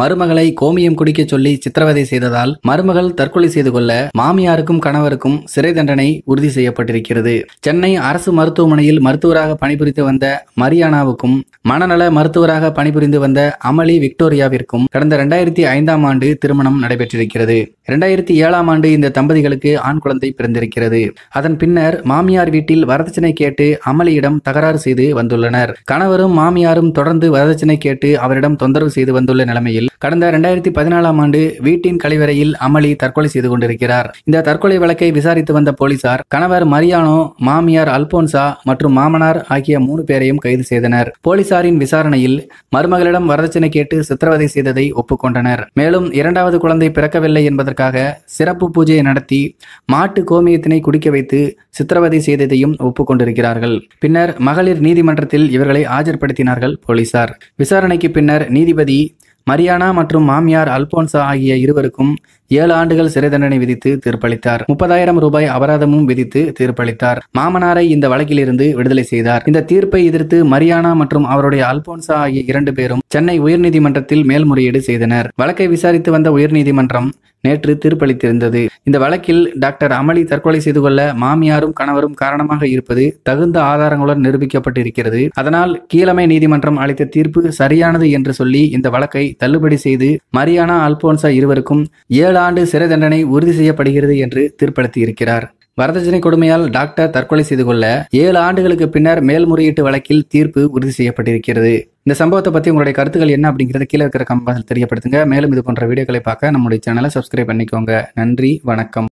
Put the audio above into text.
மருமகளை கோமியம் குடிக்க சொல்லி சித்திரவதை செய்ததால் மருமகள் தற்கொலை செய்து கொள்ள மாமியாருக்கும் கணவருக்கும் சிறை தண்டனை உறுதி செய்யப்பட்டிருக்கிறது சென்னை அரசு மருத்துவமனையில் மருத்துவராக பணிபுரிந்து வந்த மரியானாவுக்கும் மனநல மருத்துவராக பணிபுரிந்து வந்த அமளி விக்டோரியாவிற்கும் கடந்த இரண்டாயிரத்தி ஐந்தாம் ஆண்டு திருமணம் நடைபெற்றிருக்கிறது இரண்டாயிரத்தி ஏழாம் ஆண்டு இந்த தம்பதிகளுக்கு ஆண் குழந்தை பிறந்திருக்கிறது அதன் பின்னர் மாமியார் வீட்டில் வரதட்சணை கேட்டு அமளியிடம் தகராறு செய்து வந்துள்ளனர் கணவரும் மாமியாரும் தொடர்ந்து வரதட்சணை கேட்டு அவரிடம் தொந்தரவு செய்து வந்துள்ள நிலைமையில் நிலையில் கடந்த இரண்டாயிரத்தி பதினாலாம் ஆண்டு வீட்டின் கழிவறையில் அமளி தற்கொலை செய்து கொண்டிருக்கிறார் இந்த தற்கொலை வழக்கை விசாரித்து வந்த போலீசார் கணவர் மரியானோ மாமியார் அல்போன்சா மற்றும் மாமனார் ஆகிய மூணு பேரையும் கைது செய்தனர் போலீசாரின் விசாரணையில் மருமகளிடம் வரதட்சணை கேட்டு சித்திரவதை செய்ததை ஒப்புக்கொண்டனர் மேலும் இரண்டாவது குழந்தை பிறக்கவில்லை என்பதற்காக சிறப்பு பூஜையை நடத்தி மாட்டு கோமியத்தினை குடிக்க வைத்து சித்திரவதை செய்ததையும் ஒப்புக்கொண்டிருக்கிறார்கள் பின்னர் மகளிர் நீதிமன்றத்தில் இவர்களை ஆஜர்படுத்தினார்கள் போலீசார் விசாரணைக்கு பின்னர் நீதிபதி மரியானா மற்றும் மாமியார் அல்போன்சா ஆகிய இருவருக்கும் ஏழு ஆண்டுகள் சிறை தண்டனை விதித்து தீர்ப்பளித்தார் முப்பதாயிரம் ரூபாய் அபராதமும் விதித்து தீர்ப்பளித்தார் மாமனாரை இந்த வழக்கிலிருந்து விடுதலை செய்தார் இந்த தீர்ப்பை எதிர்த்து மரியானா மற்றும் அவருடைய அல்போன்சா ஆகிய இரண்டு பேரும் சென்னை உயர்நீதிமன்றத்தில் மேல்முறையீடு செய்தனர் வழக்கை விசாரித்து வந்த உயர்நீதிமன்றம் நேற்று தீர்ப்பளித்திருந்தது இந்த வழக்கில் டாக்டர் அமளி தற்கொலை செய்து கொள்ள மாமியாரும் கணவரும் காரணமாக இருப்பது தகுந்த ஆதாரங்களுடன் நிரூபிக்கப்பட்டிருக்கிறது அதனால் கீழமை நீதிமன்றம் அளித்த தீர்ப்பு சரியானது என்று சொல்லி இந்த வழக்கை தள்ளுபடி செய்து மரியானா அல்போன்சா இருவருக்கும் ஏழு ஆண்டு சிறை தண்டனை உறுதி செய்யப்படுகிறது என்று தீர்ப்பளித்திருக்கிறார் வரதட்சணை கொடுமையால் டாக்டர் தற்கொலை செய்து கொள்ள ஏழு ஆண்டுகளுக்கு பின்னர் மேல்முறையீட்டு வழக்கில் தீர்ப்பு உறுதி செய்யப்பட்டிருக்கிறது இந்த சம்பவத்தை பற்றி உங்களுடைய கருத்துக்கள் என்ன அப்படிங்கிறது கீழே இருக்கிற கம்பத்தில் தெரியப்படுத்துங்க மேலும் இது போன்ற வீடியோக்களை பார்க்க நம்முடைய சேனலை சப்ஸ்கிரைப் பண்ணிக்கோங்க நன்றி வணக்கம்